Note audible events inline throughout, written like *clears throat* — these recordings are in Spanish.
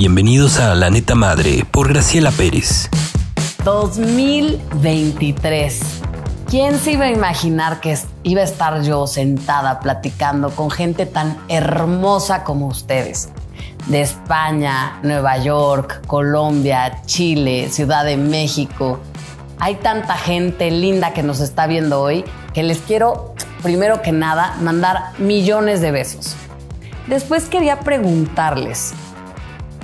Bienvenidos a La Neta Madre por Graciela Pérez. 2023. ¿Quién se iba a imaginar que iba a estar yo sentada platicando con gente tan hermosa como ustedes? De España, Nueva York, Colombia, Chile, Ciudad de México. Hay tanta gente linda que nos está viendo hoy que les quiero, primero que nada, mandar millones de besos. Después quería preguntarles,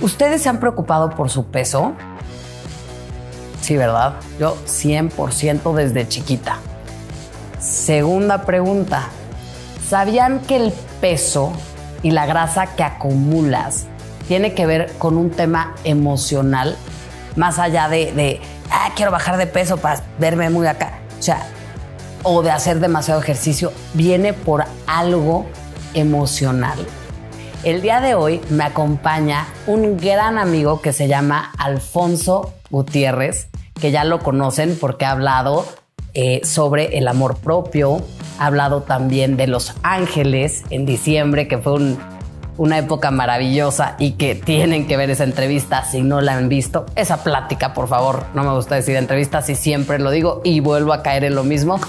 ¿Ustedes se han preocupado por su peso? Sí, ¿verdad? Yo 100% desde chiquita. Segunda pregunta. ¿Sabían que el peso y la grasa que acumulas tiene que ver con un tema emocional? Más allá de, ah, quiero bajar de peso para verme muy acá. O o de hacer demasiado ejercicio, viene por algo emocional. El día de hoy me acompaña un gran amigo que se llama Alfonso Gutiérrez, que ya lo conocen porque ha hablado eh, sobre el amor propio, ha hablado también de Los Ángeles en diciembre, que fue una época maravillosa y que tienen que ver esa entrevista si no la han visto. Esa plática, por favor, no me gusta decir entrevista, si siempre lo digo y vuelvo a caer en lo mismo,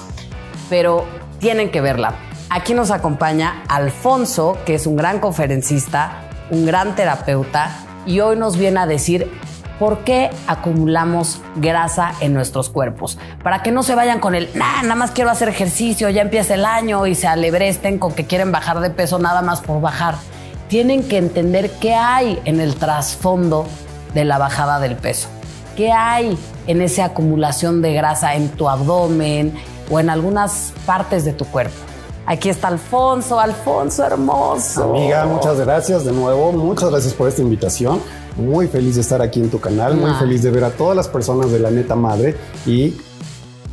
pero tienen que verla Aquí nos acompaña Alfonso, que es un gran conferencista, un gran terapeuta, y hoy nos viene a decir por qué acumulamos grasa en nuestros cuerpos. Para que no se vayan con el, nada más quiero hacer ejercicio, ya empieza el año y se alebresten con que quieren bajar de peso nada más por bajar. Tienen que entender qué hay en el trasfondo de la bajada del peso. ¿Qué hay en esa acumulación de grasa en tu abdomen o en algunas partes de tu cuerpo? Aquí está Alfonso, Alfonso hermoso. Amiga, muchas gracias de nuevo, muchas gracias por esta invitación. Muy feliz de estar aquí en tu canal, muy feliz de ver a todas las personas de la neta madre y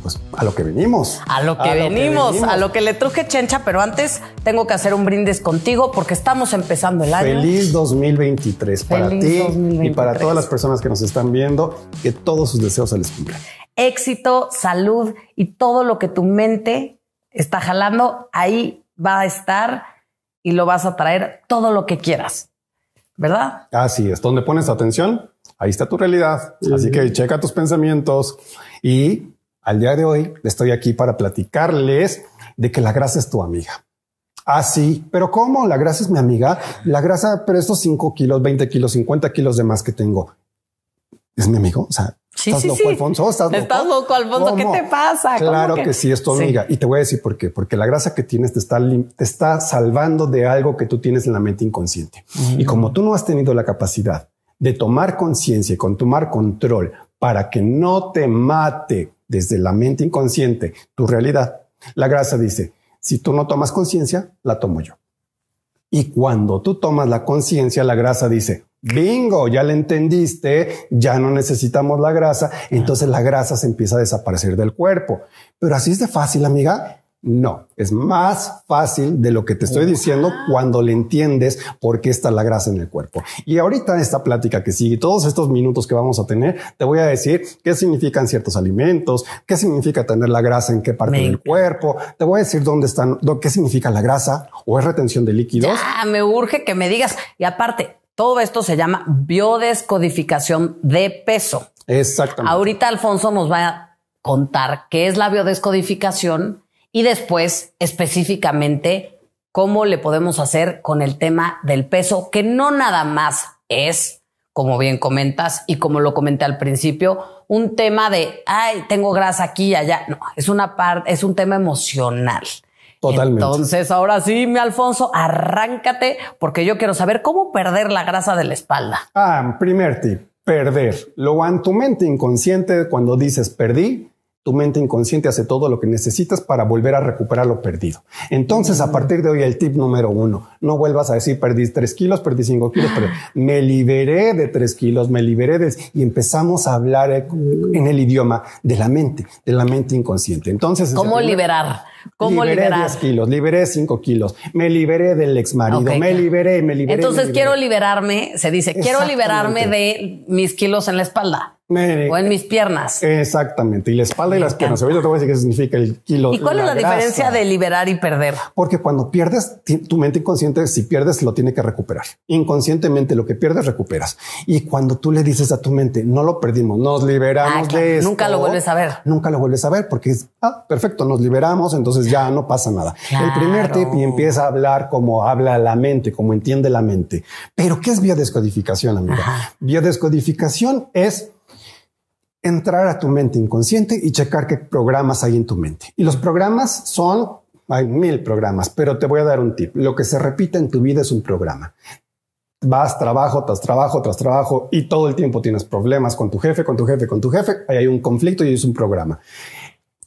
pues a lo que venimos. A lo que, venimos, a lo que le truje Chencha, pero antes tengo que hacer un brindis contigo porque estamos empezando el año. Feliz 2023 para ti y para todas las personas que nos están viendo, que todos sus deseos se les cumplan. Éxito, salud y todo lo que tu mente está jalando, ahí va a estar y lo vas a traer todo lo que quieras, ¿verdad? Así es, donde pones atención, ahí está tu realidad. Así que checa tus pensamientos y al día de hoy estoy aquí para platicarles de que la grasa es tu amiga. Así, ah, pero ¿cómo? La grasa es mi amiga. La grasa, pero estos 5 kilos, 20 kilos, 50 kilos de más que tengo, ¿es mi amigo? O sea, estás loco, Alfonso, estás Alfonso, ¿qué te pasa? Claro que? sí, esto Y te voy a decir por qué. Porque la grasa que tienes te está, te está salvando de algo que tú tienes en la mente inconsciente. Y mm. como tú no has tenido la capacidad de tomar conciencia y con tomar control para que no te mate desde la mente inconsciente tu realidad, la grasa dice, si tú no tomas conciencia, la tomo yo. Y cuando tú tomas la conciencia, la grasa dice, Bingo, ya le entendiste, ya no necesitamos la grasa, entonces la grasa se empieza a desaparecer del cuerpo. Pero así es de fácil, amiga. No, es más fácil de lo que te estoy diciendo cuando le entiendes por qué está la grasa en el cuerpo. Y ahorita en esta plática que sigue, todos estos minutos que vamos a tener, te voy a decir qué significan ciertos alimentos, qué significa tener la grasa en qué parte del cuerpo, te voy a decir dónde están, qué significa la grasa o es retención de líquidos. Ah, me urge que me digas. Y aparte, todo esto se llama biodescodificación de peso. Exactamente. Ahorita Alfonso nos va a contar qué es la biodescodificación y después específicamente cómo le podemos hacer con el tema del peso, que no nada más es, como bien comentas y como lo comenté al principio, un tema de, ay, tengo grasa aquí y allá. No, es una parte, es un tema emocional. Entonces, ahora sí, mi Alfonso, arráncate porque yo quiero saber cómo perder la grasa de la espalda. Ah, primer tip, perder. Lo en tu mente inconsciente cuando dices perdí tu mente inconsciente hace todo lo que necesitas para volver a recuperar lo perdido. Entonces, a partir de hoy, el tip número uno, no vuelvas a decir perdí tres kilos, perdí cinco kilos, pero me liberé de tres kilos, me liberé de... Y empezamos a hablar eh, en el idioma de la mente, de la mente inconsciente. Entonces... ¿Cómo liberar? ¿Cómo liberar? 10 kilos, liberé 5 kilos, me liberé del ex marido, me liberé, me liberé. Entonces quiero liberarme, se dice, quiero liberarme de mis kilos en la espalda o en mis piernas. Exactamente. Y la espalda y las piernas. Ahorita te voy a decir qué significa el kilo. ¿Y cuál es la diferencia de liberar y perder? Porque cuando pierdes, tu mente inconsciente, si pierdes, lo tiene que recuperar. Inconscientemente, lo que pierdes, recuperas. Y cuando tú le dices a tu mente, no lo perdimos, nos liberamos ah, de eso. Nunca lo vuelves a ver. Nunca lo vuelves a ver porque es, ah, perfecto, nos liberamos, entonces ya no pasa nada. El primer tip y empieza a hablar como habla la mente, como entiende la mente. Pero ¿qué es biodescodificación, amiga? Biodescodificación es entrar a tu mente inconsciente y checar qué programas hay en tu mente. Y los programas son, hay mil programas, pero te voy a dar un tip. Lo que se repite en tu vida es un programa. Vas trabajo tras trabajo tras trabajo y todo el tiempo tienes problemas con tu jefe, con tu jefe, con tu jefe. Ahí hay un conflicto y es un programa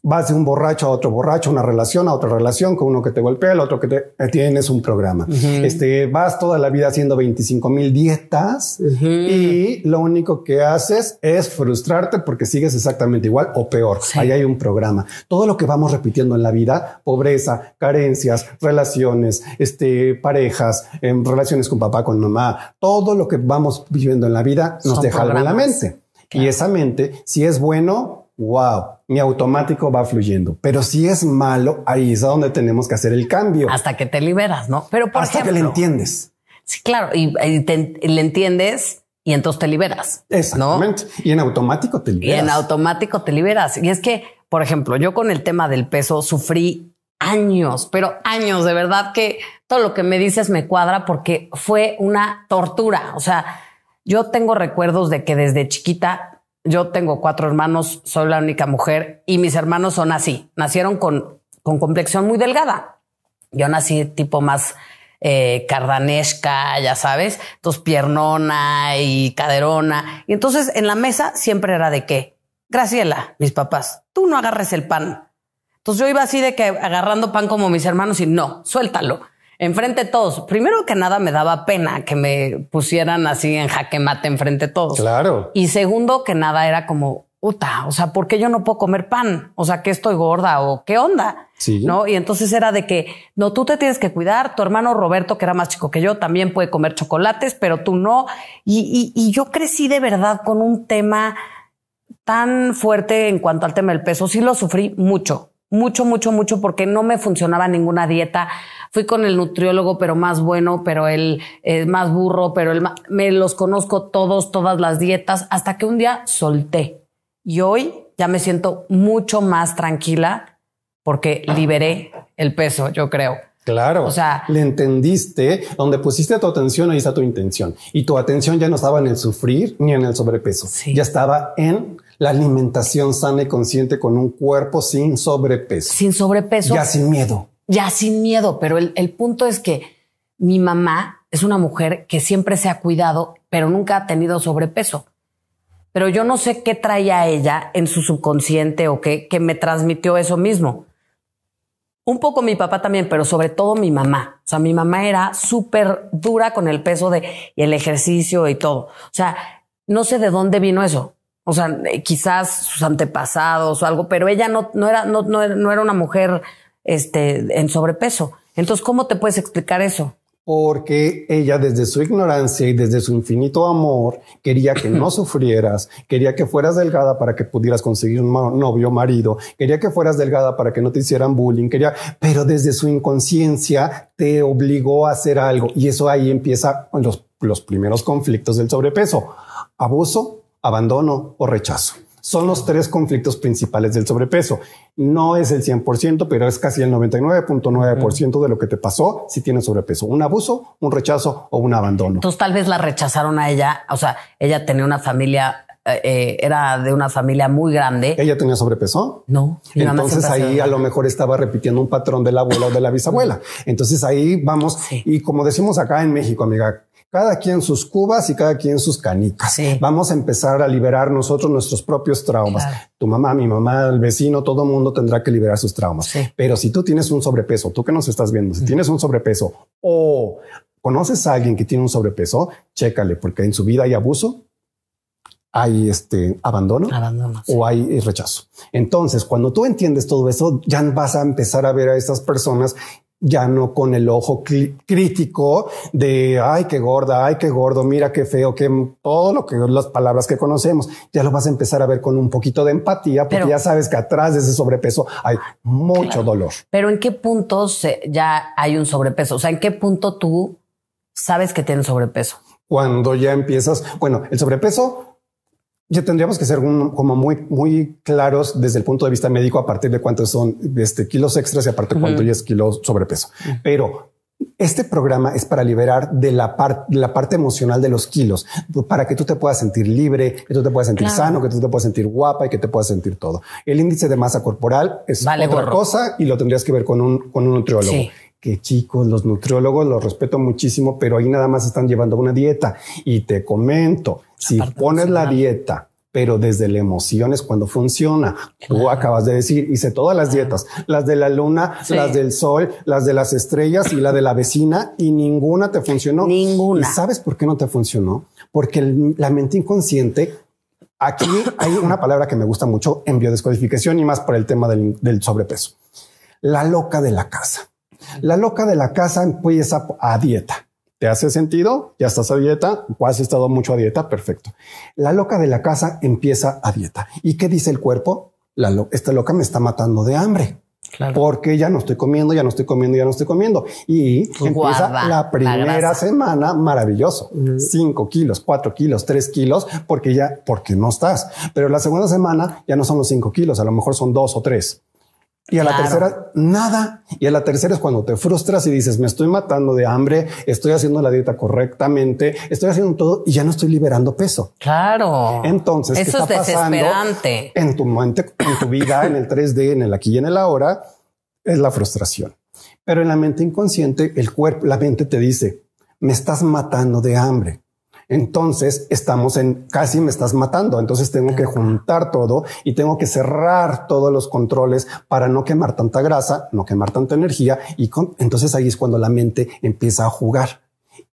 vas de un borracho a otro borracho, una relación a otra relación, con uno que te golpea, el otro que te eh, tienes un programa. Este vas toda la vida haciendo 25 mil dietas y lo único que haces es frustrarte porque sigues exactamente igual o peor. Ahí hay un programa. Todo lo que vamos repitiendo en la vida, pobreza, carencias, relaciones, este parejas, en em, relaciones con papá, con mamá, todo lo que vamos viviendo en la vida nos deja en la mente. Y esa mente, si es bueno, wow mi automático va fluyendo. Pero si es malo, ahí es donde tenemos que hacer el cambio. Hasta que te liberas, ¿no? Pero por Hasta que le entiendes. Sí, claro, y, le entiendes y entonces te liberas. Exactamente. Y en automático te liberas. Y en automático te liberas. Y es que, por ejemplo, yo con el tema del peso sufrí años, pero años, de verdad que todo lo que me dices me cuadra porque fue una tortura. O sea, yo tengo recuerdos de que desde chiquita yo tengo cuatro hermanos, soy la única mujer y mis hermanos son así. Nacieron con, con complexión muy delgada. Yo nací tipo más eh, cardanesca, ya sabes, entonces piernona y caderona. Y entonces en la mesa siempre era de qué. Graciela, mis papás, tú no agarres el pan. Entonces yo iba así de que agarrando pan como mis hermanos y no, suéltalo enfrente de todos. Primero que nada, me daba pena que me pusieran así en jaque mate enfrente de todos. Claro. Y segundo que nada, era como, puta, o sea, ¿por qué yo no puedo comer pan? O sea, que estoy gorda o qué onda. Sí. ¿No? Y entonces era de que, no, tú te tienes que cuidar, tu hermano Roberto, que era más chico que yo, también puede comer chocolates, pero tú no. Y, y, y yo crecí de verdad con un tema tan fuerte en cuanto al tema del peso. Sí lo sufrí mucho, mucho, mucho, mucho, porque no me funcionaba ninguna dieta fui con el nutriólogo, pero más bueno, pero él es eh, más burro, pero el me los conozco todos, todas las dietas, hasta que un día solté. Y hoy ya me siento mucho más tranquila porque liberé el peso, yo creo. Claro. O sea, le entendiste donde pusiste tu atención, ahí está tu intención. Y tu atención ya no estaba en el sufrir ni en el sobrepeso. Ya estaba en la alimentación sana y consciente con un cuerpo sin sobrepeso. Sin sobrepeso. Ya sin miedo ya sin miedo, pero el, punto es que mi mamá es una mujer que siempre se ha cuidado, pero nunca ha tenido sobrepeso. Pero yo no sé qué traía ella en su subconsciente o qué, me transmitió eso mismo. Un poco mi papá también, pero sobre todo mi mamá. O sea, mi mamá era súper dura con el peso de, y el ejercicio y todo. O sea, no sé de dónde vino eso. O sea, eh, quizás sus antepasados o algo, pero ella no, no, era, no era una mujer este, en sobrepeso. Entonces, ¿cómo te puedes explicar eso? Porque ella desde su ignorancia y desde su infinito amor quería que no *clears throat* sufrieras, quería que fueras delgada para que pudieras conseguir un novio, marido, quería que fueras delgada para que no te hicieran bullying, quería, pero desde su inconsciencia te obligó a hacer algo y eso ahí empieza los, los primeros conflictos del sobrepeso, abuso, abandono o rechazo son los tres conflictos principales del sobrepeso. No es el 100%, pero es casi el 99.9% de lo que te pasó si tienes sobrepeso. Un abuso, un rechazo o un abandono. Entonces tal vez la rechazaron a ella, o sea, ella tenía una familia eh, eh, era de una familia muy grande. ¿Ella tenía sobrepeso? No. Entonces ahí a lo mejor estaba repitiendo un patrón del abuelo o de la bisabuela. Mm. Entonces ahí vamos. Y como decimos acá en México, amiga, cada quien sus cubas y cada quien sus canicas. Vamos a empezar a liberar nosotros nuestros propios traumas. Tu mamá, mi mamá, el vecino, todo mundo tendrá que liberar sus traumas. Pero si tú tienes un sobrepeso, tú que nos estás viendo, si tienes un sobrepeso o conoces a alguien que tiene un sobrepeso, chécale, porque en su vida hay abuso, hay este abandono, o hay rechazo. Entonces, cuando tú entiendes todo eso, ya vas a empezar a ver a estas personas ya no con el ojo crítico de, ay, qué gorda, ay, qué gordo, mira qué feo, que todo lo que las palabras que conocemos, ya lo vas a empezar a ver con un poquito de empatía, porque ya sabes que atrás de ese sobrepeso hay mucho dolor. Pero ¿en qué puntos ya hay un sobrepeso? O sea, ¿en qué punto tú sabes que tienes sobrepeso? Cuando ya empiezas, bueno, el sobrepeso ya tendríamos que ser como muy, muy claros desde el punto de vista médico a partir de cuántos son este, kilos extras y aparte cuánto ya es kilos sobrepeso. Pero este programa es para liberar de la, parte la, parte emocional de los kilos, para que tú te puedas sentir libre, que tú te puedas sentir sano, que tú te puedas sentir guapa y que te puedas sentir todo. El índice de masa corporal es vale, otra cosa y lo tendrías que ver con un, con un nutriólogo que chicos, los nutriólogos los respeto muchísimo, pero ahí nada más están llevando una dieta. Y te comento, si pones la dieta, pero desde la emoción es cuando funciona. Tú acabas de decir, hice todas las dietas, las de la luna, las del sol, las de las estrellas y la de la vecina, y ninguna te funcionó. Ninguna. ¿Y sabes por qué no te funcionó? Porque la mente inconsciente Aquí hay una palabra que me gusta mucho en biodescodificación y más por el tema del, sobrepeso. La loca de la casa. La loca de la casa empieza pues, a dieta. ¿Te hace sentido? Ya estás a dieta. ¿O has estado mucho a dieta? Perfecto. La loca de la casa empieza a dieta. ¿Y qué dice el cuerpo? esta loca me está matando de hambre. Porque ya no estoy comiendo, ya no estoy comiendo, ya no estoy comiendo. Y pues empieza la primera semana maravilloso. Cinco kilos, cuatro kilos, tres kilos, porque ya, porque no estás. Pero la segunda semana ya no son los cinco kilos, a lo mejor son dos o tres. Y a la tercera, nada. Y a la tercera es cuando te frustras y dices, me estoy matando de hambre, estoy haciendo la dieta correctamente, estoy haciendo todo y ya no estoy liberando peso. Claro. Entonces, Eso está es pasando desesperante. en tu mente, en tu vida, en el 3D, en el aquí y en el ahora? Es la frustración. Pero en la mente inconsciente, el cuerpo, la mente te dice, me estás matando de hambre entonces estamos en casi me estás matando. Entonces tengo que juntar todo y tengo que cerrar todos los controles para no quemar tanta grasa, no quemar tanta energía. Y entonces ahí es cuando la mente empieza a jugar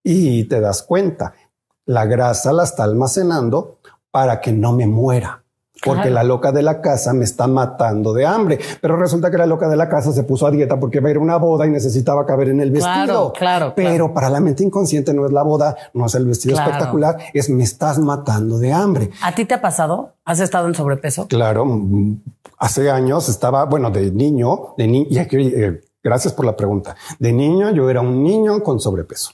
y te das cuenta. La grasa la está almacenando para que no me muera. Porque la loca de la casa me está matando de hambre. Pero resulta que la loca de la casa se puso a dieta porque iba a ir a una boda y necesitaba caber en el vestido. Claro, claro. Pero para la mente inconsciente no es la boda, no es el vestido espectacular, es me estás matando de hambre. ¿A ti te ha pasado? ¿Has estado en sobrepeso? Claro. Mm, hace años estaba, bueno, de niño, de niño, eh, gracias por la pregunta. De niño yo era un niño con sobrepeso.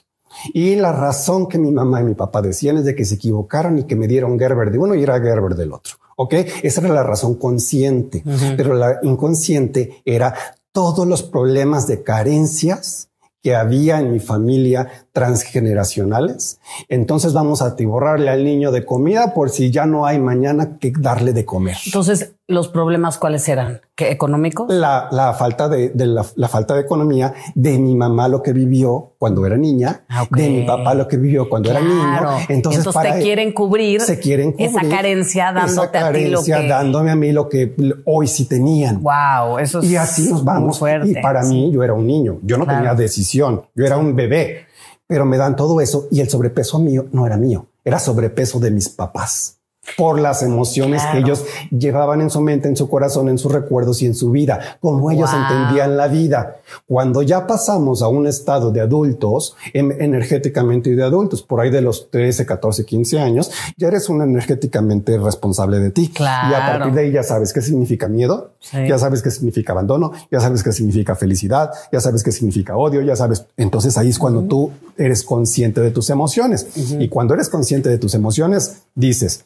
Y la razón que mi mamá y mi papá decían es de que se equivocaron y que me dieron Gerber de uno y era Gerber del otro. ¿Ok? Esa era la razón consciente, pero la inconsciente era todos los problemas de carencias que había en mi familia transgeneracionales. Entonces vamos a atiborrarle al niño de comida por si ya no hay mañana que darle de comer. Entonces, ¿Los problemas cuáles eran? ¿Qué, ¿Económicos? La, falta de, la, falta de economía de mi mamá lo que vivió cuando era niña, ah, de mi papá lo que vivió cuando era niño. Entonces, te e-, quieren cubrir, se quieren esa carencia dándote a ti lo dándome a mí lo que hoy sí tenían. Wow, eso es Y así nos vamos. y para mí yo era un niño, yo no tenía decisión, yo era un bebé, pero me dan todo eso y el sobrepeso mío no era mío, era sobrepeso de mis papás por las emociones que ellos llevaban en su mente, en su corazón, en sus recuerdos y en su vida, como ellos entendían la vida. Cuando ya pasamos a un estado de adultos, em, energéticamente y de adultos, por ahí de los 13, 14, 15 años, ya eres un energéticamente responsable de ti. Y a partir de ahí ya sabes qué significa miedo, ya sabes qué significa abandono, ya sabes qué significa felicidad, ya sabes qué significa odio, ya sabes. Entonces ahí es cuando tú eres consciente de tus emociones. Y cuando eres consciente de tus emociones, dices,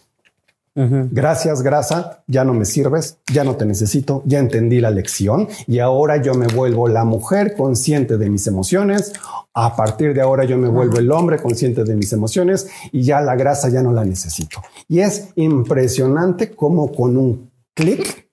Gracias, grasa, ya no me sirves, ya no te necesito, ya entendí la lección y ahora yo me vuelvo la mujer consciente de mis emociones, a partir de ahora yo me vuelvo el hombre consciente de mis emociones y ya la grasa ya no la necesito. Y es impresionante cómo con un clic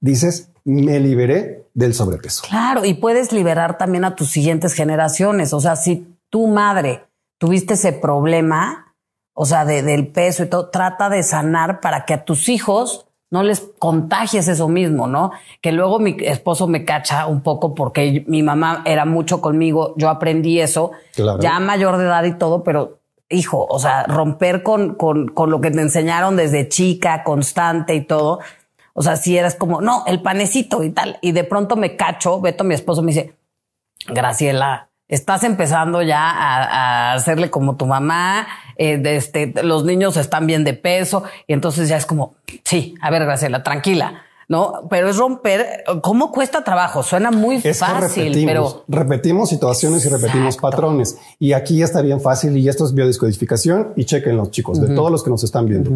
dices, me liberé del sobrepeso. Claro, y puedes liberar también a tus siguientes generaciones, o sea, si tu madre tuviste ese problema, o sea, de, del peso y todo, trata de sanar para que a tus hijos no les contagies eso mismo, ¿no? Que luego mi esposo me cacha un poco porque mi mamá era mucho conmigo, yo aprendí eso, claro. ya mayor de edad y todo, pero hijo, o sea, romper con, con, con lo que te enseñaron desde chica, constante y todo. O sea, si eras como, no, el panecito y tal. Y de pronto me cacho, Beto, mi esposo, me dice, Graciela, estás empezando ya a, hacerle como tu mamá, eh, este, los niños están bien de peso, y entonces ya es como, sí, a ver, Graciela, tranquila. ¿no? Pero es romper, ¿cómo cuesta trabajo? Suena muy fácil, pero... Repetimos situaciones y repetimos patrones. Y aquí ya está bien fácil y esto es biodescodificación y chequen los chicos, de todos los que nos están viendo.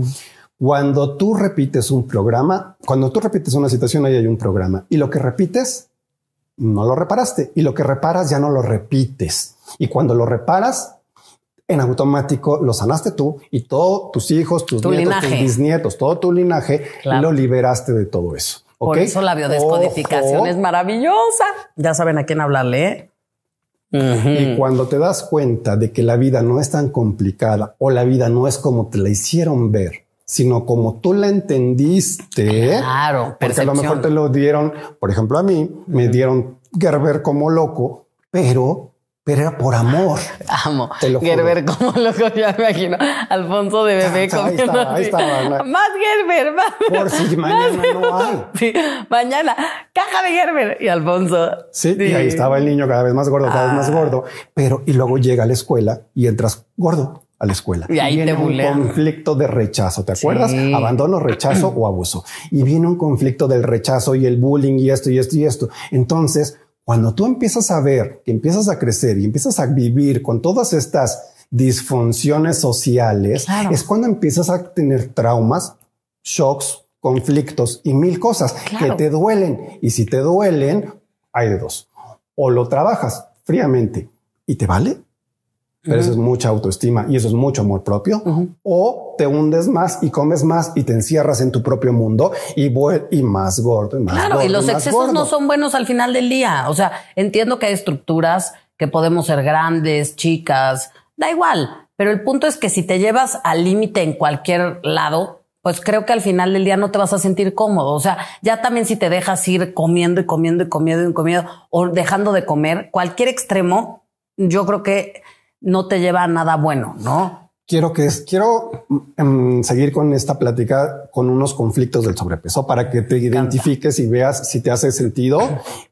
Cuando tú repites un programa, cuando tú repites una situación, ahí hay un programa. Y lo que repites no lo reparaste y lo que reparas ya no lo repites. Y cuando lo reparas, en automático lo sanaste tú y todos tus hijos, tus nietos, tus bisnietos, todo tu linaje lo liberaste de todo eso. Por eso la biodescodificación es maravillosa. Ya saben a quién hablarle. ¿eh? Y cuando te das cuenta de que la vida no es tan complicada o la vida no es como te la hicieron ver, sino como tú la entendiste. Claro, porque a lo mejor te lo dieron, por ejemplo, a mí me dieron Gerber como loco, pero pero era por amor. Amo. Gerber como loco, ya me imagino. Alfonso de bebé comiendo. Ahí estaba, ahí estaba, Más Gerber, más. Por si mañana no hay. mañana, caja de Gerber. Y Alfonso. Sí, y ahí estaba el niño cada vez más gordo, cada vez más ah. gordo. Pero, y luego llega a la escuela y entras gordo a la escuela. Y ahí viene un conflicto de rechazo, ¿te acuerdas? Abandono, rechazo o abuso. Y viene un conflicto del rechazo y el bullying y esto y esto y esto. Entonces, cuando tú empiezas a ver, que empiezas a crecer y empiezas a vivir con todas estas disfunciones sociales, es cuando empiezas a tener traumas, shocks, conflictos y mil cosas que te duelen. Y si te duelen, hay dos. O lo trabajas fríamente y te vale, pero eso es mucha autoestima y eso es mucho amor propio. O te hundes más y comes más y te encierras en tu propio mundo y, y más gordo. Y más claro, y los excesos no son buenos al final del día. O sea, entiendo que hay estructuras que podemos ser grandes, chicas, da igual. Pero el punto es que si te llevas al límite en cualquier lado, pues creo que al final del día no te vas a sentir cómodo. O sea, ya también si te dejas ir comiendo y comiendo y comiendo y comiendo o dejando de comer, cualquier extremo, yo creo que no te lleva a nada bueno, ¿no? Quiero que quiero mm, mm, seguir con esta plática con unos conflictos del sobrepeso para que te identifiques y veas si te hace sentido.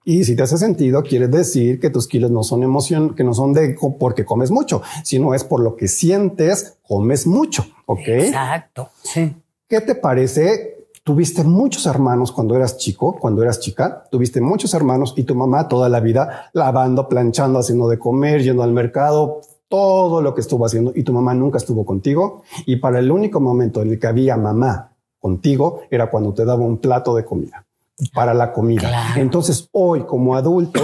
Y si te hace sentido, quiere decir que tus kilos no son emoción, que no son de porque comes mucho, sino es por lo que sientes, comes mucho. Ok. Exacto. Sí. ¿Qué te parece tuviste muchos hermanos cuando eras chico, cuando eras chica, tuviste muchos hermanos y tu mamá toda la vida lavando, planchando, haciendo de comer, yendo al mercado, todo lo que estuvo haciendo y tu mamá nunca estuvo contigo. Y para el único momento en el que había mamá contigo era cuando te daba un plato de comida para la comida. Entonces hoy como adulto,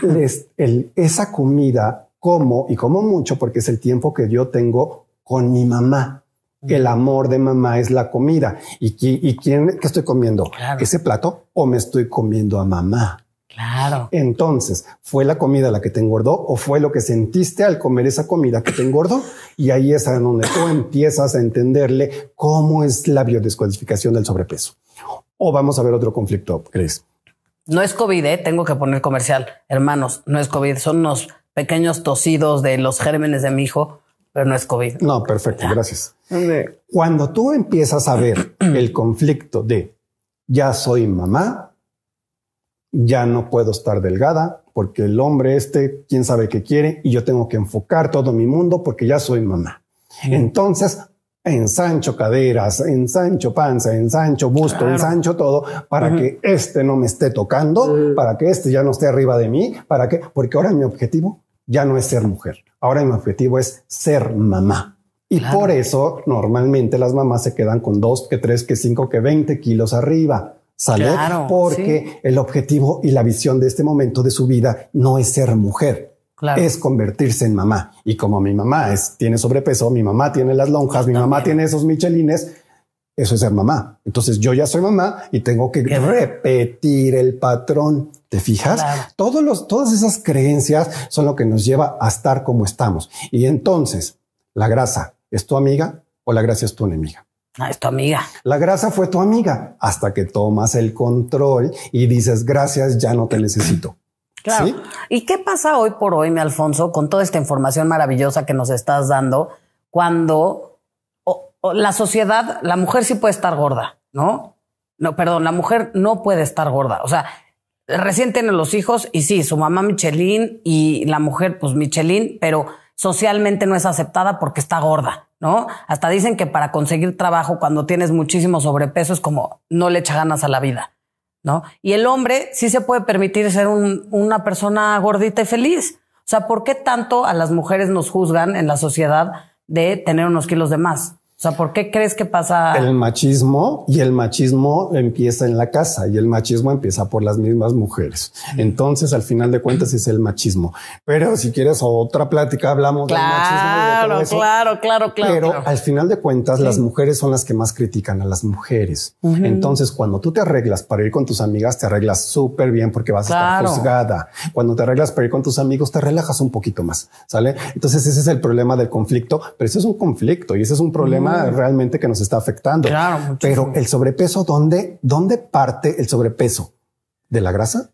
les, esa comida como y como mucho porque es el tiempo que yo tengo con mi mamá. El amor de mamá es la comida. ¿Y, quién que estoy comiendo? ¿Ese plato o me estoy comiendo a mamá? Claro. Entonces, ¿fue la comida la que te engordó o fue lo que sentiste al comer esa comida que te engordó? Y ahí es donde tú empiezas a entenderle cómo es la biodescodificación del sobrepeso. O vamos a ver otro conflicto, Chris. No es COVID, ¿eh? tengo que poner comercial. Hermanos, no es COVID, son unos pequeños tosidos de los gérmenes de mi hijo, pero no es COVID. No, perfecto, gracias. Cuando tú empiezas a ver el conflicto de ya soy mamá, ya no puedo estar delgada porque el hombre este, quién sabe qué quiere, y yo tengo que enfocar todo mi mundo porque ya soy mamá. Entonces, ensancho caderas, ensancho panza, ensancho busto, ensancho todo, para que este no me esté tocando, para que este ya no esté arriba de mí, para que, porque ahora mi objetivo ya no es ser mujer, ahora mi objetivo es ser mamá. Y por eso normalmente las mamás se quedan con dos, que tres, que cinco, que veinte kilos arriba Salud, Porque el objetivo y la visión de este momento de su vida no es ser mujer, es convertirse en mamá. Y como mi mamá es, tiene sobrepeso, mi mamá tiene las lonjas, mi mamá tiene esos michelines, eso es ser mamá. Entonces yo ya soy mamá y tengo que repetir el patrón. ¿Te fijas? Todos los, todas esas creencias son lo que nos lleva a estar como estamos. Y entonces, ¿la grasa es tu amiga o la gracia es tu enemiga? es tu amiga. La grasa fue tu amiga hasta que tomas el control y dices, gracias, ya no te necesito. Claro. ¿Y qué pasa hoy por hoy, mi Alfonso, con toda esta información maravillosa que nos estás dando cuando la sociedad, la mujer sí puede estar gorda, ¿no? No, perdón, la mujer no puede estar gorda. O sea, recién tiene los hijos y sí, su mamá Michelin y la mujer, pues Michelin, pero socialmente no es aceptada porque está gorda, ¿no? Hasta dicen que para conseguir trabajo cuando tienes muchísimo sobrepeso es como no le echa ganas a la vida, ¿no? Y el hombre sí se puede permitir ser un, una persona gordita y feliz. O sea, ¿por qué tanto a las mujeres nos juzgan en la sociedad de tener unos kilos de más? O sea, ¿por qué crees que pasa? El machismo y el machismo empieza en la casa y el machismo empieza por las mismas mujeres. Mm. Entonces, al final de cuentas, es el machismo. Pero si quieres otra plática, hablamos claro, del machismo. Claro, claro, claro. Pero al final de cuentas, las mujeres son las que más critican a las mujeres. Entonces, cuando tú te arreglas para ir con tus amigas, te arreglas súper bien porque vas a estar juzgada. Cuando te arreglas para ir con tus amigos, te relajas un poquito más. Sale? Entonces, ese es el problema del conflicto, pero eso es un conflicto y ese es un problema realmente que nos está afectando. pero el sobrepeso, ¿dónde, ¿dónde parte el sobrepeso? ¿De la grasa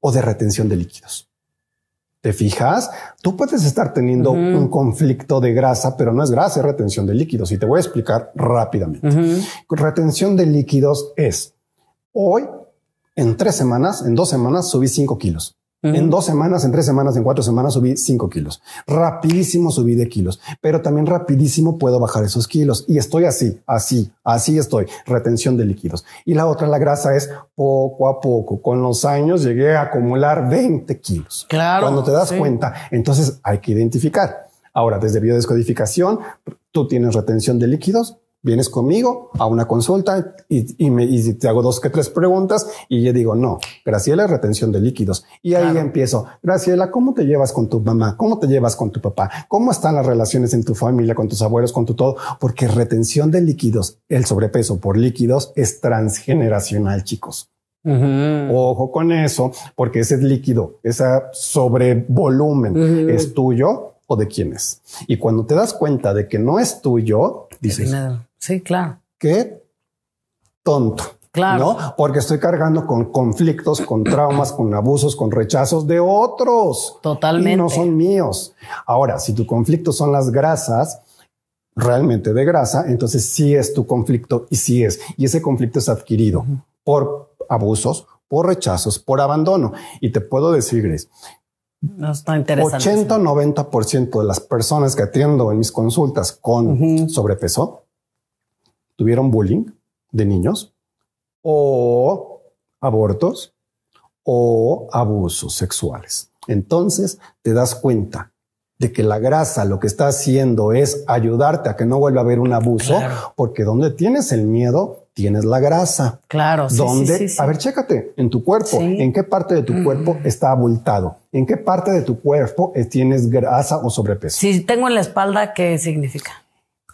o de retención de líquidos? ¿Te fijas? Tú puedes estar teniendo un conflicto de grasa, pero no es grasa, es retención de líquidos. Y te voy a explicar rápidamente. Retención de líquidos es hoy, en tres semanas, en dos semanas, subí cinco kilos. En dos semanas, en tres semanas, en cuatro semanas subí cinco kilos. Rapidísimo subí de kilos, pero también rapidísimo puedo bajar esos kilos. Y estoy así, así, así estoy. Retención de líquidos. Y la otra, la grasa, es poco a poco. Con los años llegué a acumular 20 kilos. Claro. Cuando te das cuenta, entonces hay que identificar. Ahora, desde biodescodificación, tú tienes retención de líquidos, vienes conmigo a una consulta y, me, te hago dos que tres preguntas y yo digo, no, Graciela retención de líquidos. Y ahí empiezo, Graciela, ¿cómo te llevas con tu mamá? ¿Cómo te llevas con tu papá? ¿Cómo están las relaciones en tu familia, con tus abuelos, con tu todo? Porque retención de líquidos, el sobrepeso por líquidos es transgeneracional, chicos. Ojo con eso, porque ese líquido, ese sobrevolumen volumen es tuyo o de quién es. Y cuando te das cuenta de que no es tuyo, dices, Sí, claro. Qué tonto. Claro. ¿no? Porque estoy cargando con conflictos, con traumas, con abusos, con rechazos de otros. Totalmente. Y no son míos. Ahora, si tu conflicto son las grasas, realmente de grasa, entonces sí es tu conflicto y sí es. Y ese conflicto es adquirido por abusos, por rechazos, por abandono. Y te puedo decirles, no está 80-90% de las personas que atiendo en mis consultas con sobrepeso tuvieron bullying de niños o abortos o abusos sexuales. Entonces te das cuenta de que la grasa lo que está haciendo es ayudarte a que no vuelva a haber un abuso, porque donde tienes el miedo, tienes la grasa. Claro. Sí, a ver, chécate en tu cuerpo, en qué parte de tu cuerpo está abultado, en qué parte de tu cuerpo tienes grasa o sobrepeso. Si tengo en la espalda, ¿qué significa?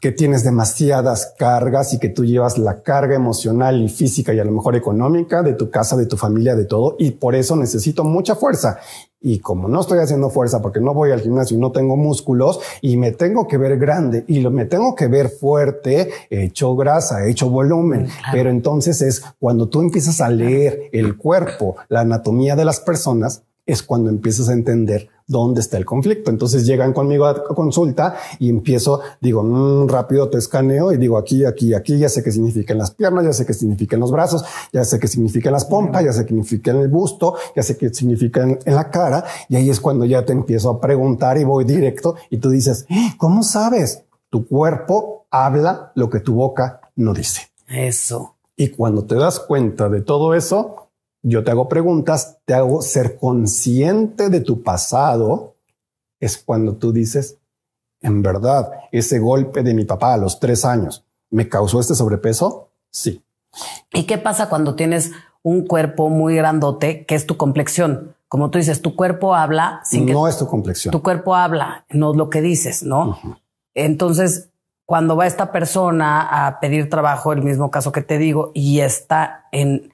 que tienes demasiadas cargas y que tú llevas la carga emocional y física y a lo mejor económica de tu casa, de tu familia, de todo, y por eso necesito mucha fuerza. Y como no estoy haciendo fuerza porque no voy al gimnasio y no tengo músculos y me tengo que ver grande y me tengo que ver fuerte, he hecho grasa, hecho volumen. Mm, Pero entonces es cuando tú empiezas a leer el cuerpo, la anatomía de las personas, es cuando empiezas a entender dónde está el conflicto. Entonces llegan conmigo a consulta y empiezo, digo, un mm, rápido te escaneo y digo aquí, aquí, aquí, ya sé qué significan las piernas, ya sé qué significan los brazos, ya sé qué significan las pompas, ya sé qué significan el busto, ya sé qué significan en la cara. Y ahí es cuando ya te empiezo a preguntar y voy directo y tú dices, ¿Eh? ¿cómo sabes? Tu cuerpo habla lo que tu boca no dice. Eso. Y cuando te das cuenta de todo eso, yo te hago preguntas, te hago ser consciente de tu pasado. Es cuando tú dices, en verdad, ese golpe de mi papá a los tres años, ¿me causó este sobrepeso? Sí. ¿Y qué pasa cuando tienes un cuerpo muy grandote, que es tu complexión? Como tú dices, tu cuerpo habla sin que... No es tu complexión. Tu cuerpo habla, no es lo que dices, ¿no? Entonces, cuando va esta persona a pedir trabajo, el mismo caso que te digo, y está en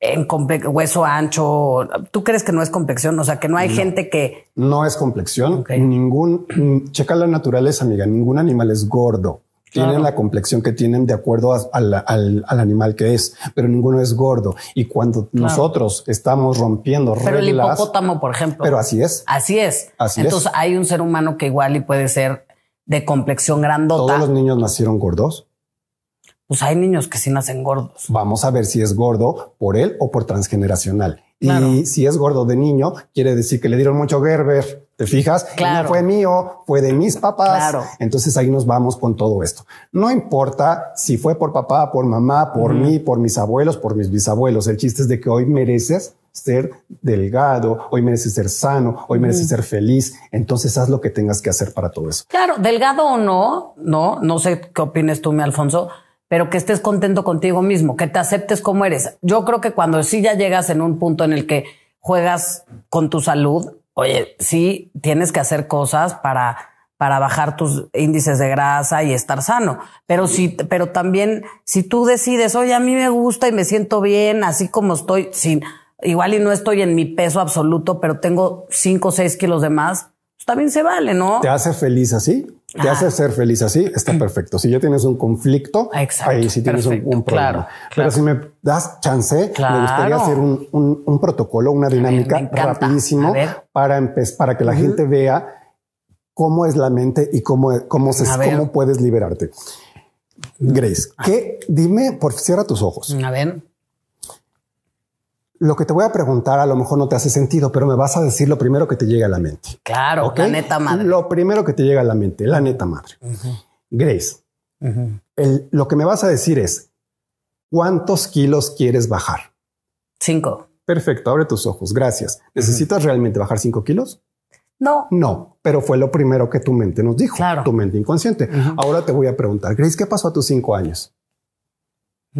en hueso ancho. ¿Tú crees que no es complexión? O sea, que no hay gente que... No es complexión. Ningún... Checa la naturaleza, amiga. Ningún animal es gordo. Tienen la complexión que tienen de acuerdo al, animal que es, pero ninguno es gordo. Y cuando nosotros estamos rompiendo pero Pero el hipopótamo, por ejemplo. Pero así es. Así es. Así Entonces hay un ser humano que igual y puede ser de complexión grandota. Todos los niños nacieron gordos pues hay niños que sí nacen gordos. Vamos a ver si es gordo por él o por transgeneracional. Y si es gordo de niño, quiere decir que le dieron mucho Gerber. ¿Te fijas? Claro. No fue mío, fue de mis papás. Claro. Entonces ahí nos vamos con todo esto. No importa si fue por papá, por mamá, por mí, por mis abuelos, por mis bisabuelos. El chiste es de que hoy mereces ser delgado, hoy mereces ser sano, hoy mereces ser feliz. Entonces haz lo que tengas que hacer para todo eso. Claro, delgado o no, no, no sé qué opinas tú, mi Alfonso pero que estés contento contigo mismo, que te aceptes como eres. Yo creo que cuando sí ya llegas en un punto en el que juegas con tu salud, oye, sí tienes que hacer cosas para, para bajar tus índices de grasa y estar sano. Pero sí, pero también si tú decides, oye, a mí me gusta y me siento bien, así como estoy, sin, igual y no estoy en mi peso absoluto, pero tengo cinco o seis kilos de más, pues también se vale, ¿no? ¿Te hace feliz así? te hace ser feliz así, está mm. perfecto. Si ya tienes un conflicto, ahí sí tienes un, problema. Claro, Pero si me das chance, me gustaría hacer un, protocolo, una dinámica rapidísimo para, para que la gente vea cómo es la mente y cómo, cómo, cómo puedes liberarte. Grace, ah. ¿qué? Dime, por cierra tus ojos. A ver lo que te voy a preguntar a lo mejor no te hace sentido, pero me vas a decir lo primero que te llega a la mente. Claro, la neta madre. Lo primero que te llega a la mente, la neta madre. Grace, lo que me vas a decir es, ¿cuántos kilos quieres bajar? Cinco. Perfecto, abre tus ojos, gracias. ¿Necesitas realmente bajar cinco kilos? No. No, pero fue lo primero que tu mente nos dijo, tu mente inconsciente. Ahora te voy a preguntar, Grace, ¿qué pasó a tus cinco años?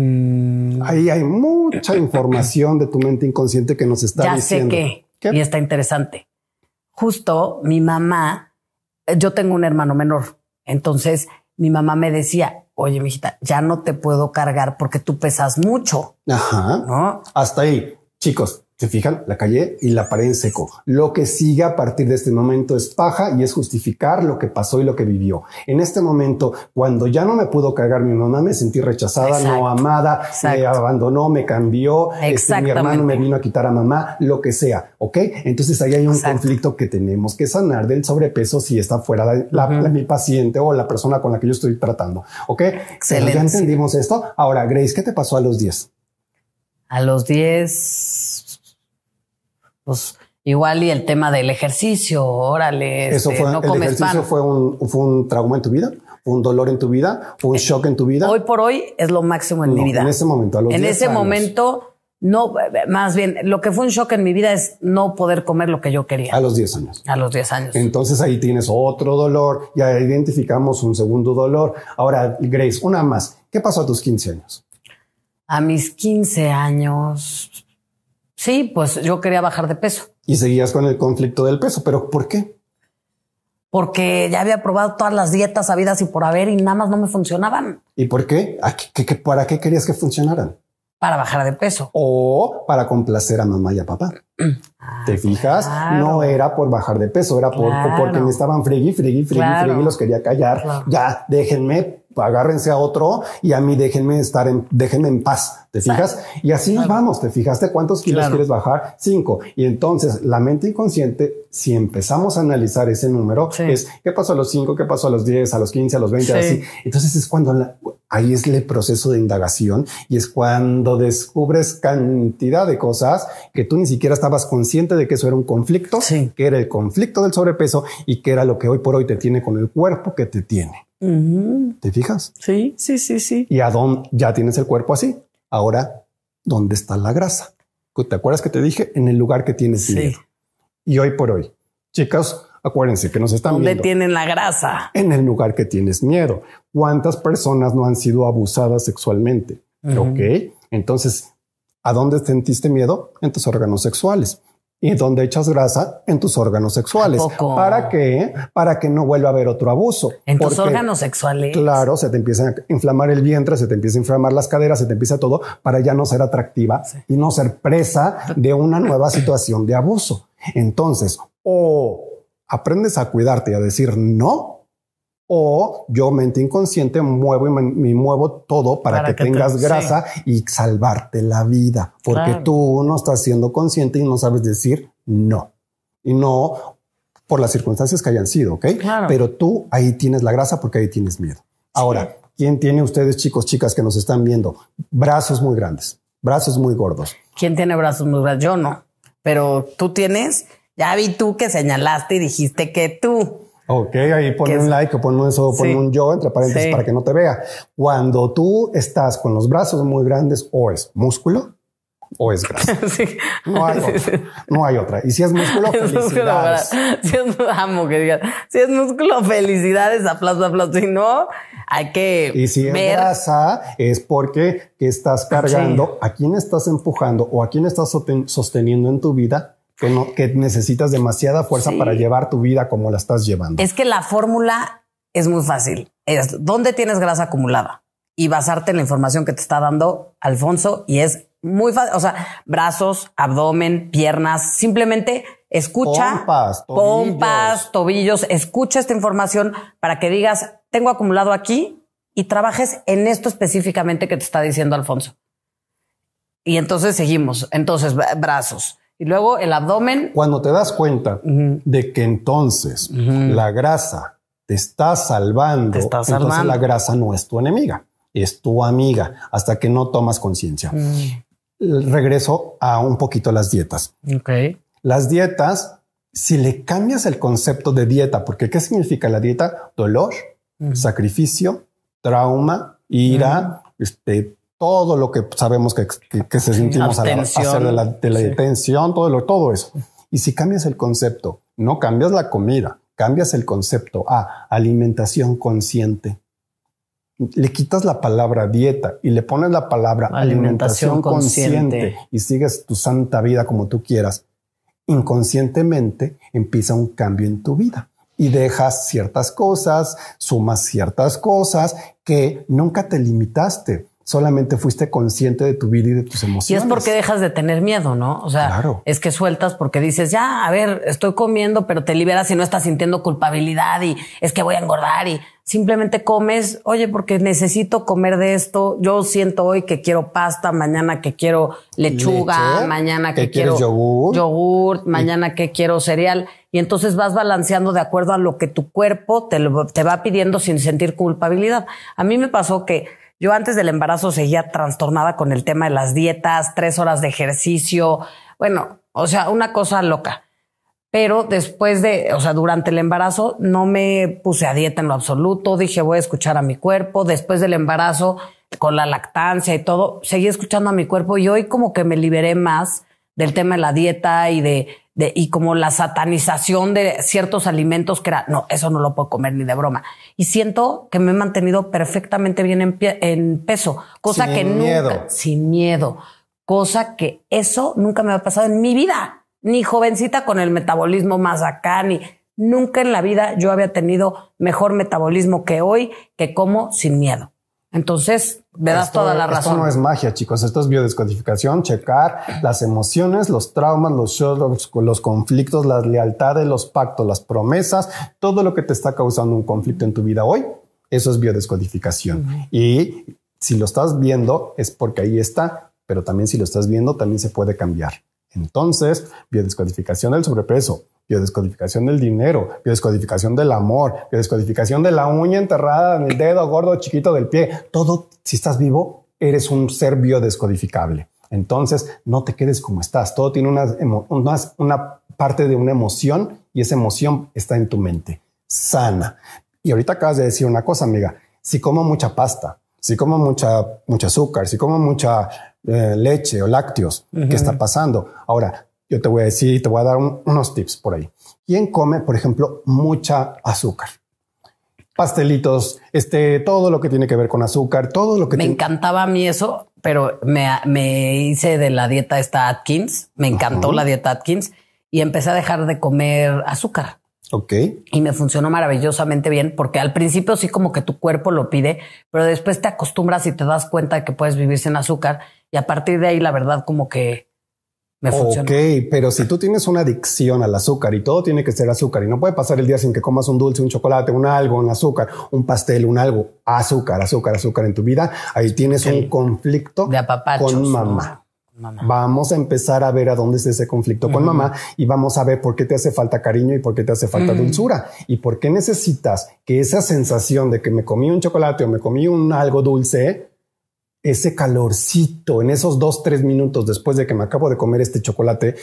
Mm. ahí hay mucha información de tu mente inconsciente que nos está diciendo. Ya sé que, ¿Qué? y está interesante. Justo mi mamá, eh, yo tengo un hermano menor, entonces mi mamá me decía, oye, mijita, ya no te puedo cargar porque tú pesas mucho. Ajá. Hasta ahí, chicos, se fijan, la calle y la pared en seco. Lo que sigue a partir de este momento es paja y es justificar lo que pasó y lo que vivió. En este momento, cuando ya no me pudo cargar mi mamá, me sentí rechazada, no amada, me abandonó, me cambió, este, mi hermano me vino a quitar a mamá, lo que sea. ¿Ok? Entonces ahí hay un conflicto que tenemos que sanar del sobrepeso si está fuera de mi paciente o la persona con la que yo estoy tratando. ¿Ok? Excelente. ya entendimos esto. Ahora, Grace, ¿qué te pasó a los 10? A los 10 pues igual y el tema del ejercicio, órale, Eso este, fue, ejercicio Fue un, fue un trauma en tu vida un dolor en tu vida, un eh, shock en tu vida. Hoy por hoy es lo máximo en mi vida. En ese momento, a los En ese momento, no, más bien, lo que fue un shock en mi vida es no poder comer lo que yo quería. A los 10 años. A los 10 años. Entonces ahí tienes otro dolor, ya identificamos un segundo dolor. Ahora, Grace, una más. ¿Qué pasó a tus 15 años? A mis 15 años, Sí, pues yo quería bajar de peso. Y seguías con el conflicto del peso, pero ¿por qué? Porque ya había probado todas las dietas habidas y por haber y nada más no me funcionaban. ¿Y por qué? para qué querías que funcionaran? Para bajar de peso. O para complacer a mamá y a papá. *clears throat* Ah, ¿Te fijas? No era por bajar de peso, era por, porque me estaban frigui, frigui, frigui, claro. los quería callar. Ya, déjenme, agárrense a otro y a mí déjenme estar en, déjenme en paz. ¿Te fijas? Y así nos vamos. ¿Te fijaste cuántos kilos quieres bajar? Cinco. Y entonces la mente inconsciente, si empezamos a analizar ese número, es qué pasó a los cinco, qué pasó a los diez, a los quince, a los veinte, así. Entonces es cuando ahí es el proceso de indagación y es cuando descubres cantidad de cosas que tú ni siquiera estabas consciente de que eso era un conflicto, que era el conflicto del sobrepeso y que era lo que hoy por hoy te tiene con el cuerpo que te tiene. ¿Te fijas? Sí, sí, sí, sí. Y a dónde ya tienes el cuerpo así. Ahora, ¿dónde está la grasa? ¿Te acuerdas que te dije? En el lugar que tienes miedo. Y hoy por hoy, chicas, acuérdense que nos están ¿Dónde tienen la grasa? En el lugar que tienes miedo. ¿Cuántas personas no han sido abusadas sexualmente? Ok. Entonces, ¿a dónde sentiste miedo? En tus órganos sexuales y donde echas grasa en tus órganos sexuales. ¿Para qué? Para que no vuelva a haber otro abuso. En tus órganos sexuales. Claro, se te empieza a inflamar el vientre, se te empieza a inflamar las caderas, se te empieza todo para ya no ser atractiva y no ser presa de una nueva situación de abuso. Entonces, o aprendes a cuidarte y a decir no, o yo mente inconsciente muevo y me, muevo todo para, que, tengas grasa y salvarte la vida, porque tú no estás siendo consciente y no sabes decir no. Y no por las circunstancias que hayan sido, ¿ok? Pero tú ahí tienes la grasa porque ahí tienes miedo. Ahora, ¿quién tiene ustedes chicos, chicas que nos están viendo? Brazos muy grandes, brazos muy gordos. ¿Quién tiene brazos muy grandes? Yo no, pero tú tienes, ya vi tú que señalaste y dijiste que tú. Ok, ahí pon un like o eso, pon un yo entre paréntesis para que no te vea. Cuando tú estás con los brazos muy grandes, o es músculo o es grasa. *laughs* No hay otra. No hay otra. Y si es músculo, *laughs* felicidades. si es, Si es músculo, felicidades, aplausos, aplausos. Si no, hay que. Y si es grasa, es porque que estás cargando, a quién estás empujando o a quién estás sosteniendo en tu vida que, no, que necesitas demasiada fuerza para llevar tu vida como la estás llevando. Es que la fórmula es muy fácil. Es dónde tienes grasa acumulada y basarte en la información que te está dando Alfonso y es muy fácil, o sea, brazos, abdomen, piernas, simplemente escucha tobillos. pompas, tobillos, escucha esta información para que digas, tengo acumulado aquí y trabajes en esto específicamente que te está diciendo Alfonso. Y entonces seguimos, entonces brazos, y luego el abdomen. Cuando te das cuenta de que entonces la grasa te está salvando, entonces la grasa no es tu enemiga, es tu amiga, hasta que no tomas conciencia. Regreso a un poquito las dietas. Las dietas, si le cambias el concepto de dieta, porque ¿qué significa la dieta? Dolor, sacrificio, trauma, ira, este, todo lo que sabemos que, se sentimos a hacer de la, de la detención, todo, lo, todo eso. Y si cambias el concepto, no cambias la comida, cambias el concepto a alimentación consciente. Le quitas la palabra dieta y le pones la palabra alimentación, consciente y sigues tu santa vida como tú quieras. Inconscientemente empieza un cambio en tu vida y dejas ciertas cosas, sumas ciertas cosas que nunca te limitaste solamente fuiste consciente de tu vida y de tus emociones. Y es porque dejas de tener miedo, ¿no? O sea, es que sueltas porque dices, ya, a ver, estoy comiendo, pero te liberas y no estás sintiendo culpabilidad y es que voy a engordar y simplemente comes, oye, porque necesito comer de esto, yo siento hoy que quiero pasta, mañana que quiero lechuga, mañana que, quiero yogur, yogur mañana que quiero cereal. Y entonces vas balanceando de acuerdo a lo que tu cuerpo te, te va pidiendo sin sentir culpabilidad. A mí me pasó que yo antes del embarazo seguía trastornada con el tema de las dietas, tres horas de ejercicio, bueno, o sea, una cosa loca. Pero después de, o sea, durante el embarazo no me puse a dieta en lo absoluto, dije voy a escuchar a mi cuerpo, después del embarazo, con la lactancia y todo, seguí escuchando a mi cuerpo y hoy como que me liberé más del tema de la dieta y de y como la satanización de ciertos alimentos que era, no, eso no lo puedo comer ni de broma. Y siento que me he mantenido perfectamente bien en, peso, cosa que nunca, sin miedo, cosa que eso nunca me ha pasado en mi vida, ni jovencita con el metabolismo más acá, ni nunca en la vida yo había tenido mejor metabolismo que hoy, que como sin miedo. Entonces, me toda la razón. no es magia, chicos. Esto es biodescodificación, checar las emociones, los traumas, los shows, los, conflictos, las lealtades, los pactos, las promesas, todo lo que te está causando un conflicto en tu vida hoy. Eso es biodescodificación. Y si lo estás viendo, es porque ahí está, pero también si lo estás viendo, también se puede cambiar. Entonces, biodescodificación del sobrepeso, biodescodificación del dinero, biodescodificación del amor, biodescodificación de la uña enterrada en el dedo gordo chiquito del pie. Todo, si estás vivo, eres un ser biodescodificable. Entonces, no te quedes como estás. Todo tiene una, parte de una emoción y esa emoción está en tu mente. Sana. Y ahorita acabas de decir una cosa, amiga. Si como mucha pasta, si como mucha, mucha azúcar, si como mucha eh, leche o lácteos. que ¿Qué está pasando? Ahora, yo te voy a decir, te voy a dar unos tips por ahí. ¿Quién come, por ejemplo, mucha azúcar? Pastelitos, este, todo lo que tiene que ver con azúcar, todo lo que... Me encantaba a mí eso, pero me, hice de la dieta esta Atkins, me encantó la dieta Atkins y empecé a dejar de comer azúcar. Ok. Y me funcionó maravillosamente bien porque al principio sí como que tu cuerpo lo pide, pero después te acostumbras y te das cuenta de que puedes vivir sin azúcar y a partir de ahí la verdad como que me funcionó. Ok, pero si tú tienes una adicción al azúcar y todo tiene que ser azúcar y no puede pasar el día sin que comas un dulce, un chocolate, un algo, un azúcar, un pastel, un algo, azúcar, azúcar, azúcar en tu vida, ahí tienes un conflicto de con mamá. Vamos a empezar a ver a dónde es ese conflicto con mamá y vamos a ver por qué te hace falta cariño y por qué te hace falta dulzura y por qué necesitas que esa sensación de que me comí un chocolate o me comí un algo dulce, ese calorcito en esos dos, tres minutos después de que me acabo de comer este chocolate,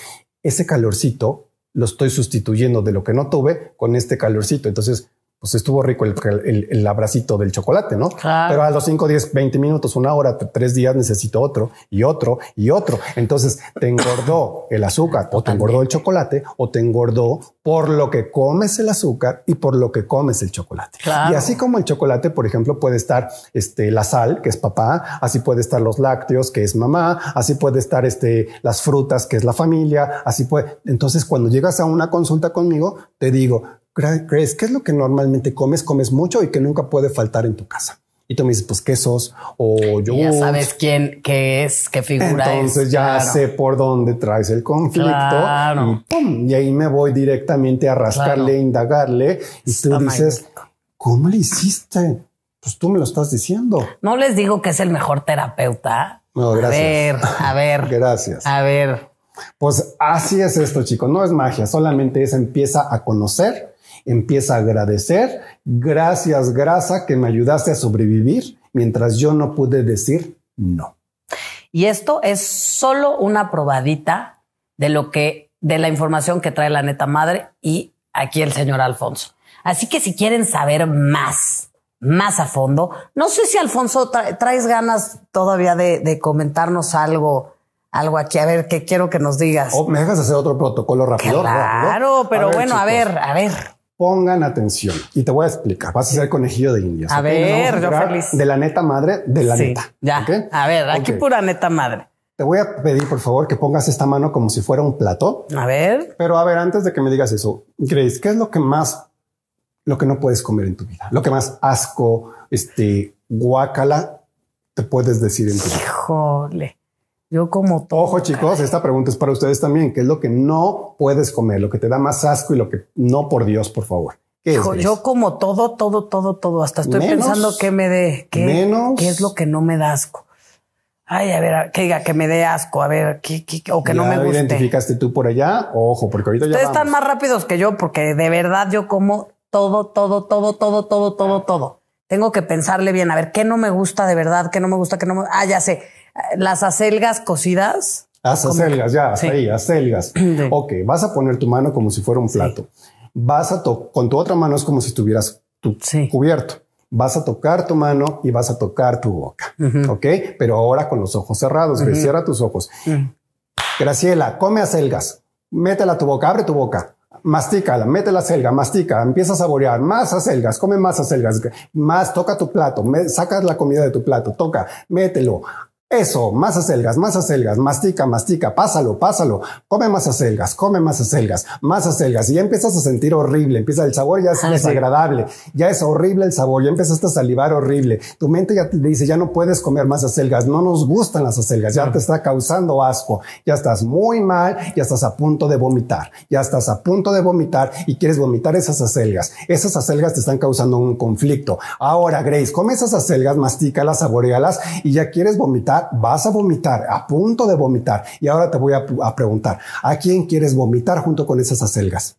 ese calorcito lo estoy sustituyendo de lo que no tuve con este calorcito. Entonces, pues estuvo rico el, abracito del chocolate, ¿no? Claro. Pero a los 5, 10, 20 minutos, una hora, tres días necesito otro y otro y otro. Entonces te engordó el azúcar o te engordó el chocolate o te engordó por lo que comes el azúcar y por lo que comes el chocolate. Y así como el chocolate, por ejemplo, puede estar este, la sal, que es papá, así puede estar los lácteos, que es mamá, así puede estar este, las frutas, que es la familia, así puede. Entonces, cuando llegas a una consulta conmigo, te digo, ¿Crees ¿qué es lo que normalmente comes? Comes mucho y que nunca puede faltar en tu casa. Y tú me dices, pues quesos o yo. Ya sabes quién, qué es, qué figura Entonces ya sé por dónde traes el conflicto. Y, ahí me voy directamente a rascarle, indagarle. Y tú dices, ¿cómo le hiciste? Pues tú me lo estás diciendo. No les digo que es el mejor terapeuta. A ver, a ver. *laughs* gracias. A ver. Pues así es esto, chicos. No es magia, solamente es empieza a conocer Empieza a agradecer. Gracias, grasa, que me ayudaste a sobrevivir mientras yo no pude decir no. Y esto es solo una probadita de lo que, de la información que trae la neta madre y aquí el señor Alfonso. Así que si quieren saber más, más a fondo, no sé si Alfonso traes ganas todavía de, comentarnos algo algo aquí. A ver, ¿qué quiero que nos digas? O oh, me dejas hacer otro protocolo rápido. Claro, pero bueno, a ver, a ver. Pongan atención y te voy a explicar. Vas a ser conejillo de indias. A ver, yo feliz. De la neta madre, de la neta. Ya. A ver, aquí pura neta madre. Te voy a pedir, por favor, que pongas esta mano como si fuera un plato. A ver. Pero a ver, antes de que me digas eso, Grace, ¿qué es lo que más, lo que no puedes comer en tu vida? Lo que más asco, este, guácala, te puedes decir en tu vida. Híjole. Yo como todo. Ojo, chicos, esta pregunta es para ustedes también. ¿Qué es lo que no puedes comer? Lo que te da más asco y lo que no, por Dios, por favor. ¿Qué yo como todo, todo, todo, todo. Hasta estoy pensando qué me dé. ¿qué, menos. ¿Qué es lo que no me da asco? Ay, a ver, que diga que me dé asco, a ver, o que no me guste. identificaste tú por allá? Ojo, porque ahorita ya están más rápidos que yo, porque de verdad yo como todo, todo, todo, todo, todo, todo, todo. Tengo que pensarle bien, a ver, ¿qué no me gusta de verdad? ¿Qué no me gusta? ¿Qué no me... Ah, ya sé las acelgas cocidas. Las acelgas, ya, hasta ahí, acelgas. *clears throat* Ok, vas a poner tu mano como si fuera un plato. Vas a con tu otra mano es como si estuvieras cubierto. Vas a tocar tu mano y vas a tocar tu boca. Ok, pero ahora con los ojos cerrados, cierra tus ojos. Graciela, come acelgas. Métela a tu boca, abre tu boca mastícala, mete la selga, mastica, empieza a saborear más acelgas, come más acelgas, más toca tu plato, saca la comida de tu plato, toca, mételo, eso, más acelgas, más acelgas, mastica, mastica, pásalo, pásalo, come más acelgas, come más acelgas, más acelgas. Y ya empiezas a sentir horrible, empieza el sabor ya es ah, desagradable, ya es horrible el sabor, ya empezaste a salivar horrible. Tu mente ya te dice, ya no puedes comer más acelgas, no nos gustan las acelgas, ya te está causando asco, ya estás muy mal, ya estás a punto de vomitar, ya estás a punto de vomitar y quieres vomitar esas acelgas. Esas acelgas te están causando un conflicto. Ahora, Grace, come esas acelgas, mastícalas, saborealas y ya quieres vomitar vas a vomitar, a punto de vomitar. Y ahora te voy a, preguntar, ¿a quién quieres vomitar junto con esas acelgas?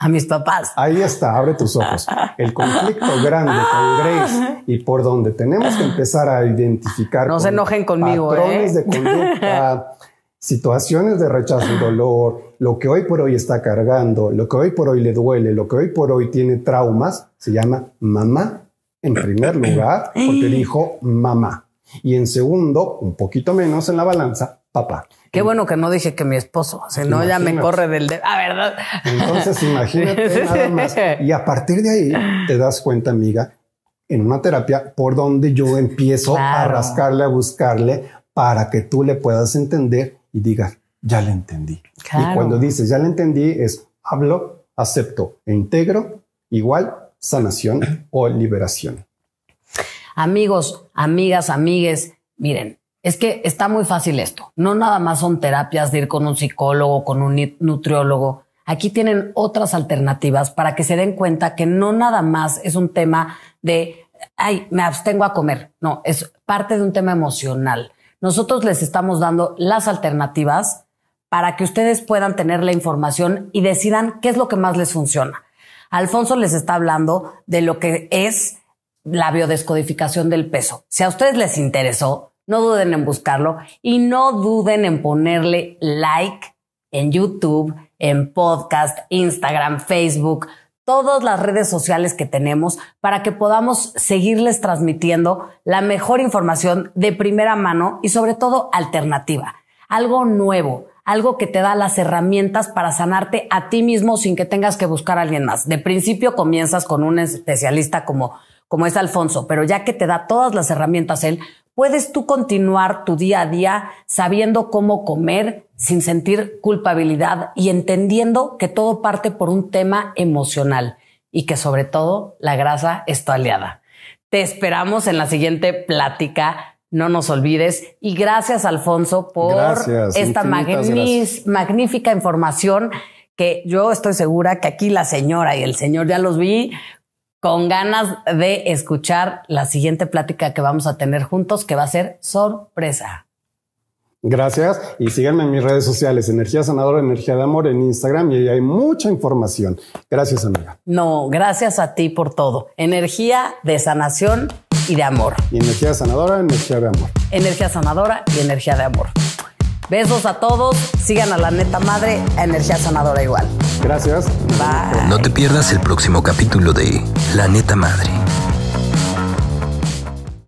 a mis papás. Ahí está, abre tus ojos. El conflicto *laughs* grande con Grace y por donde tenemos que empezar a identificar. No se enojen conmigo. Patrones ¿eh? de conducta, *laughs* situaciones de rechazo y dolor, lo que hoy por hoy está cargando, lo que hoy por hoy le duele, lo que hoy por hoy tiene traumas, se llama mamá en primer lugar, porque dijo mamá. Y en segundo, un poquito menos en la balanza, papá. Qué bueno que no dije que mi esposo, si no ya me corre del dedo. Ah, ¿verdad? Entonces *laughs* imagínate nada más. Y a partir de ahí te das cuenta, amiga, en una terapia por donde yo empiezo a rascarle, a buscarle para que tú le puedas entender y digas, ya le entendí. Y cuando dices, ya le entendí, es hablo, acepto e integro, igual sanación o liberación. Amigos, amigas, amigues, miren, es que está muy fácil esto. No nada más son terapias de ir con un psicólogo, con un nutriólogo. Aquí tienen otras alternativas para que se den cuenta que no nada más es un tema de, ay, me abstengo a comer. No, es parte de un tema emocional. Nosotros les estamos dando las alternativas para que ustedes puedan tener la información y decidan qué es lo que más les funciona. Alfonso les está hablando de lo que es la biodescodificación del peso. Si a ustedes les interesó, no duden en buscarlo y no duden en ponerle like en YouTube, en podcast, Instagram, Facebook, todas las redes sociales que tenemos para que podamos seguirles transmitiendo la mejor información de primera mano y sobre todo alternativa, algo nuevo, algo que te da las herramientas para sanarte a ti mismo sin que tengas que buscar a alguien más. De principio comienzas con un especialista como como es Alfonso, pero ya que te da todas las herramientas él, puedes tú continuar tu día a día sabiendo cómo comer sin sentir culpabilidad y entendiendo que todo parte por un tema emocional y que sobre todo la grasa es tu aliada. Te esperamos en la siguiente plática. No nos olvides. Y gracias, Alfonso, por esta magnífica información que yo estoy segura que aquí la señora y el señor ya los vi con ganas de escuchar la siguiente plática que vamos a tener juntos, que va a ser sorpresa. Gracias y síganme en mis redes sociales, Energía Sanadora, Energía de Amor en Instagram y ahí hay mucha información. Gracias, amiga. No, gracias a ti por todo. Energía de sanación y de amor. energía sanadora, energía de amor. Energía sanadora y energía de amor. Besos a todos. Sigan a la neta madre, Energía Sanadora igual. Gracias. Bye. No te pierdas el próximo capítulo de La neta madre.